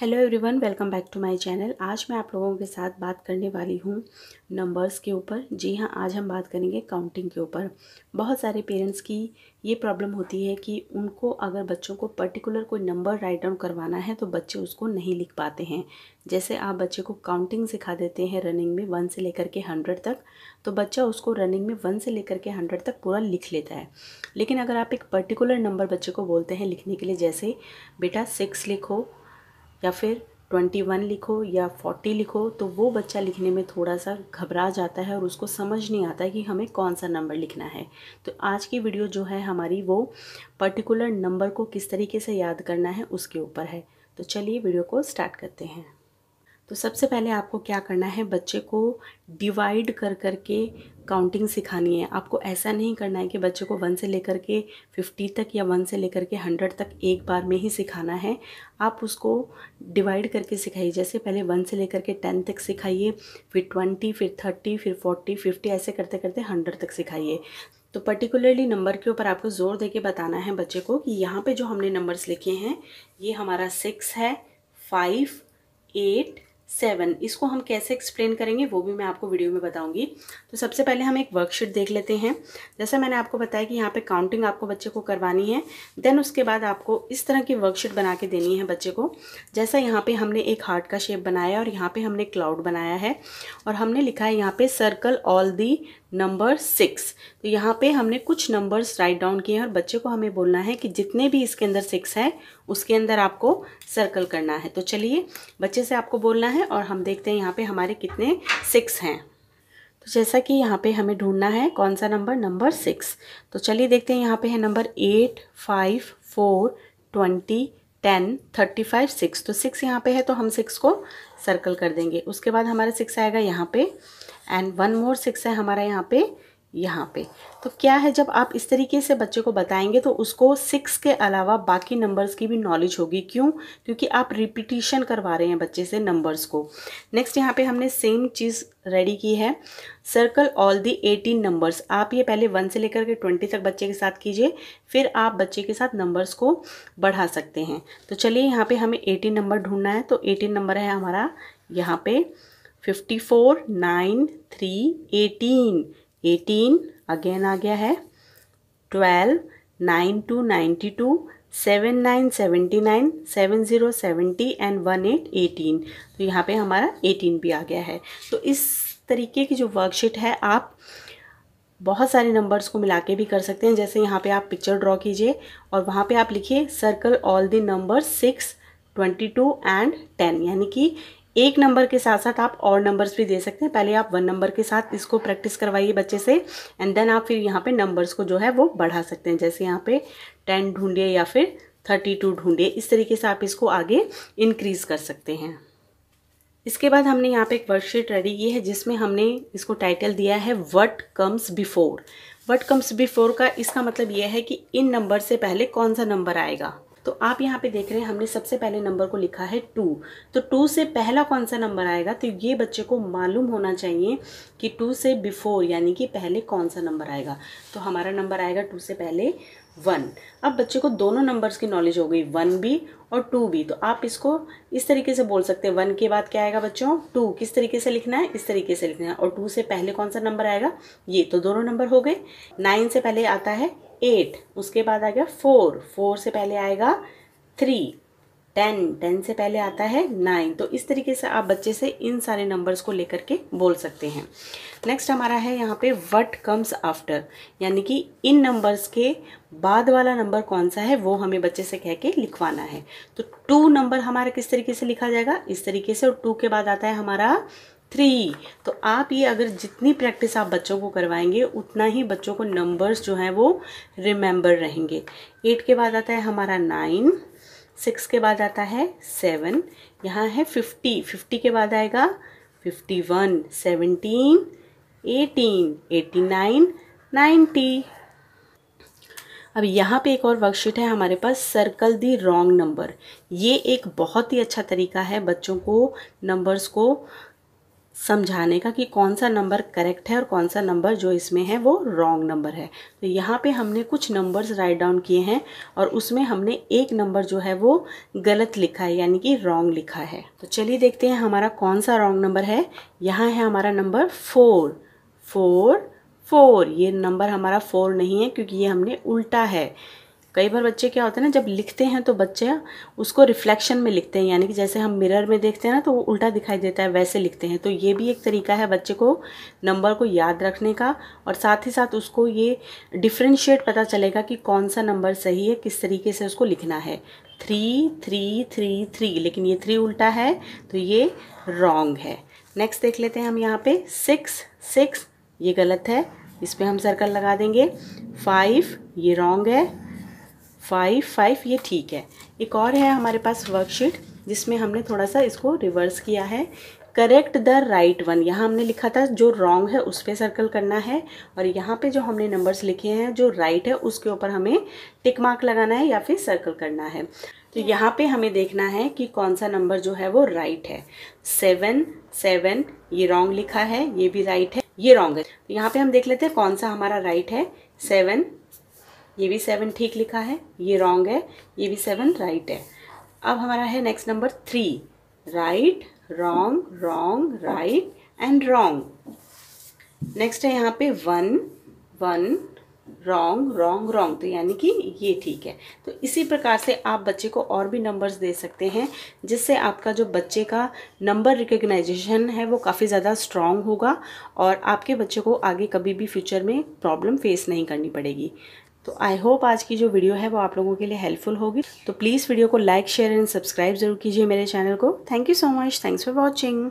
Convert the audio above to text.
hello everyone welcome back to my channel आज मैं आप लोगों के साथ बात करने वाली हूँ नंबर्स के ऊपर जी हाँ आज हम बात करेंगे काउंटिंग के ऊपर बहुत सारे पेरेंट्स की ये प्रॉब्लम होती है कि उनको अगर बच्चों को पर्टिकुलर कोई नंबर राइट डाउन करवाना है तो बच्चे उसको नहीं लिख पाते हैं जैसे आप बच्चे को काउंटिंग सिखा देते हैं रनिंग में वन से लेकर के हंड्रेड तक तो बच्चा उसको रनिंग में वन से लेकर के हंड्रेड तक पूरा लिख लेता है लेकिन अगर आप एक पर्टिकुलर नंबर बच्चे को बोलते हैं लिखने के लिए जैसे बेटा सिक्स लिखो या फिर ट्वेंटी वन लिखो या फोर्टी लिखो तो वो बच्चा लिखने में थोड़ा सा घबरा जाता है और उसको समझ नहीं आता है कि हमें कौन सा नंबर लिखना है तो आज की वीडियो जो है हमारी वो पर्टिकुलर नंबर को किस तरीके से याद करना है उसके ऊपर है तो चलिए वीडियो को स्टार्ट करते हैं तो सबसे पहले आपको क्या करना है बच्चे को डिवाइड कर कर के काउंटिंग सिखानी है आपको ऐसा नहीं करना है कि बच्चों को वन से लेकर के फिफ्टी तक या वन से लेकर के हंड्रेड तक एक बार में ही सिखाना है आप उसको डिवाइड करके सिखाइए जैसे पहले वन से लेकर के टेन तक सिखाइए फिर ट्वेंटी फिर थर्टी फिर फोर्टी फिफ्टी ऐसे करते करते हंड्रेड तक सिखाइए तो पर्टिकुलरली नंबर के ऊपर आपको ज़ोर दे के बताना है बच्चे को कि यहाँ पर जो हमने नंबर्स लिखे हैं ये हमारा सिक्स है फाइव एट सेवन इसको हम कैसे एक्सप्लेन करेंगे वो भी मैं आपको वीडियो में बताऊंगी तो सबसे पहले हम एक वर्कशीट देख लेते हैं जैसा मैंने आपको बताया कि यहाँ पे काउंटिंग आपको बच्चे को करवानी है देन उसके बाद आपको इस तरह की वर्कशीट बना के देनी है बच्चे को जैसा यहाँ पे हमने एक हार्ट का शेप बनाया और यहाँ पर हमने क्लाउड बनाया है और हमने लिखा है यहाँ पर circle all the number six तो यहाँ पर हमने कुछ नंबर्स राइट डाउन किए हैं और बच्चे को हमें बोलना है कि जितने भी इसके अंदर सिक्स है उसके अंदर आपको सर्कल करना है तो चलिए बच्चे से आपको बोलना है है और हम देखते हैं यहाँ पे हमारे कितने सिक्स हैं तो जैसा कि यहाँ पे हमें ढूंढना है कौन सा नंबर नंबर सिक्स तो चलिए देखते हैं यहाँ पे है number eight five four twenty ten thirty five six तो सिक्स यहाँ पे है तो हम सिक्स को सर्कल कर देंगे उसके बाद हमारा सिक्स आएगा यहाँ पे एंड वन मोर सिक्स है हमारा यहाँ पे यहाँ पे तो क्या है जब आप इस तरीके से बच्चे को बताएंगे तो उसको सिक्स के अलावा बाकी नंबर्स की भी नॉलेज होगी क्यों क्योंकि आप रिपीटिशन करवा रहे हैं बच्चे से नंबर्स को नेक्स्ट यहाँ पे हमने सेम चीज़ रेडी की है circle all the eighteen numbers आप ये पहले वन से लेकर के ट्वेंटी तक बच्चे के साथ कीजिए फिर आप बच्चे के साथ नंबर्स को बढ़ा सकते हैं तो चलिए यहाँ पर हमें एटीन नंबर ढूंढना है तो एटीन नंबर है हमारा यहाँ पर fifty four nine three eighteen eighteen again आ गया है twelve nine two ninety two seven nine seventy nine seven zero seventy and one eight eighteen तो यहाँ पे हमारा एटीन भी आ गया है तो इस तरीके की जो वर्कशीट है आप बहुत सारे नंबर्स को मिला के भी कर सकते हैं जैसे यहाँ पे आप पिक्चर ड्रॉ कीजिए और वहाँ पे आप लिखिए circle all the number six twenty two and ten यानी कि एक नंबर के साथ साथ आप और नंबर्स भी दे सकते हैं पहले आप वन नंबर के साथ इसको प्रैक्टिस करवाइए बच्चे से एंड देन आप फिर यहाँ पे नंबर्स को जो है वो बढ़ा सकते हैं जैसे यहाँ पे टेन ढूंढिए या फिर थर्टी टू ढूंढिए इस तरीके से आप इसको आगे इनक्रीज़ कर सकते हैं इसके बाद हमने यहाँ पे एक वर्कशीट रेडी की है जिसमें हमने इसको टाइटल दिया है what comes before what comes before का इसका मतलब यह है कि इन नंबर से पहले कौन सा नंबर आएगा तो आप यहाँ पे देख रहे हैं हमने सबसे पहले नंबर को लिखा है टू तो टू से पहला कौन सा नंबर आएगा तो ये बच्चे को मालूम होना चाहिए कि टू से बिफोर यानी कि पहले कौन सा नंबर आएगा तो हमारा नंबर आएगा टू से पहले वन अब बच्चे को दोनों नंबर्स की नॉलेज हो गई वन भी और टू भी तो आप इसको इस तरीके से बोल सकते हैं वन के बाद क्या आएगा बच्चों टू किस तरीके से लिखना है इस तरीके से लिखना है और टू से पहले कौन सा नंबर आएगा ये तो दोनों नंबर हो गए नाइन से पहले आता है एट उसके बाद आ गया फोर फोर से पहले आएगा थ्री टेन टेन से पहले आता है नाइन तो इस तरीके से आप बच्चे से इन सारे नंबर्स को लेकर के बोल सकते हैं नेक्स्ट हमारा है यहाँ पे वट कम्स आफ्टर यानी कि इन नंबर्स के बाद वाला नंबर कौन सा है वो हमें बच्चे से कह के लिखवाना है तो टू नंबर हमारा किस तरीके से लिखा जाएगा इस तरीके से और टू के बाद आता है हमारा थ्री तो आप ये अगर जितनी प्रैक्टिस आप बच्चों को करवाएंगे उतना ही बच्चों को नंबर्स जो हैं वो रिमेंबर रहेंगे एट के बाद आता है हमारा नाइन सिक्स के बाद आता है सेवन यहाँ है फिफ्टी फिफ्टी के बाद आएगा fifty one seventeen eighteen eighty nine ninety अब यहाँ पे एक और वर्कशीट है हमारे पास सर्कल दी रॉन्ग नंबर ये एक बहुत ही अच्छा तरीका है बच्चों को नंबर्स को समझाने का कि कौन सा नंबर करेक्ट है और कौन सा नंबर जो इसमें है वो रॉन्ग नंबर है तो यहाँ पे हमने कुछ नंबर्स राइट डाउन किए हैं और उसमें हमने एक नंबर जो है वो गलत लिखा है यानी कि रॉन्ग लिखा है तो चलिए देखते हैं हमारा कौन सा रॉन्ग नंबर है यहाँ है हमारा नंबर फोर फोर फोर ये नंबर हमारा फोर नहीं है क्योंकि ये हमने उल्टा है कई बार बच्चे क्या होते हैं ना जब लिखते हैं तो बच्चे उसको रिफ्लेक्शन में लिखते हैं यानी कि जैसे हम मिरर में देखते हैं ना तो वो उल्टा दिखाई देता है वैसे लिखते हैं तो ये भी एक तरीका है बच्चे को नंबर को याद रखने का और साथ ही साथ उसको ये डिफ्रेंशिएट पता चलेगा कि कौन सा नंबर सही है किस तरीके से उसको लिखना है थ्री थ्री थ्री थ्री लेकिन ये थ्री उल्टा है तो ये रॉन्ग है नेक्स्ट देख लेते हैं हम यहाँ पे सिक्स सिक्स ये गलत है इस पर हम सर्कल लगा देंगे फाइव ये रॉन्ग है फाइव फाइव ये ठीक है एक और है हमारे पास वर्कशीट जिसमें हमने थोड़ा सा इसको रिवर्स किया है करेक्ट द राइट वन यहाँ हमने लिखा था जो रॉन्ग है उस पर सर्कल करना है और यहाँ पे जो हमने नंबर्स लिखे हैं जो राइट right है उसके ऊपर हमें टिक मार्क लगाना है या फिर सर्कल करना है तो यहाँ पे हमें देखना है कि कौन सा नंबर जो है वो राइट right है सेवन सेवन ये रॉन्ग लिखा है ये भी राइट right है ये रॉन्ग है तो यहाँ पे हम देख लेते हैं कौन सा हमारा राइट है सेवन ये भी सेवन ठीक लिखा है ये रॉन्ग है ये भी सेवन राइट है अब हमारा है next number three right wrong wrong right and wrong next है यहाँ पे one one wrong wrong wrong तो यानी कि ये ठीक है तो इसी प्रकार से आप बच्चे को और भी नंबर्स दे सकते हैं जिससे आपका जो बच्चे का नंबर रिकग्नाइजेशन है वो काफ़ी ज़्यादा स्ट्रॉन्ग होगा और आपके बच्चे को आगे कभी भी फ्यूचर में प्रॉब्लम फेस नहीं करनी पड़ेगी तो आई होप आज की जो वीडियो है वो आप लोगों के लिए हेल्पफुल होगी तो प्लीज़ वीडियो को लाइक शेयर एंड सब्सक्राइब जरूर कीजिए मेरे चैनल को thank you so much thanks for watching